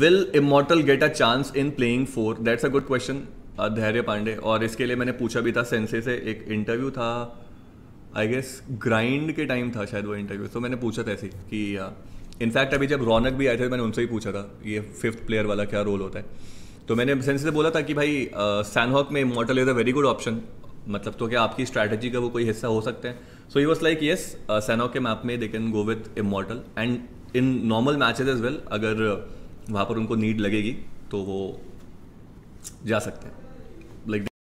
will Immortal get a chance in playing for that's a good question Dhairya Pandey और इसके लिए मैंने पूछा भी था सेंसे से एक इंटरव्यू था आई गेस ग्राइंड के टाइम था शायद वो इंटरव्यू तो मैंने पूछा था ऐसे कि इनफैक्ट uh, अभी जब रौनक भी आए थे मैंने उनसे ही पूछा था ये फिफ्थ प्लेयर वाला क्या रोल होता है तो मैंने सेंसे से बोला था कि भाई सैनहॉक uh, में Immortal is a very good option मतलब तो क्या आपकी स्ट्रैटेजी का वो कोई हिस्सा हो सकता है so he was like yes Sanhok के मैप में they can go with Immortal and in normal matches as well अगर uh, वहाँ पर उनको नीड लगेगी तो वो जा सकते हैं लाइक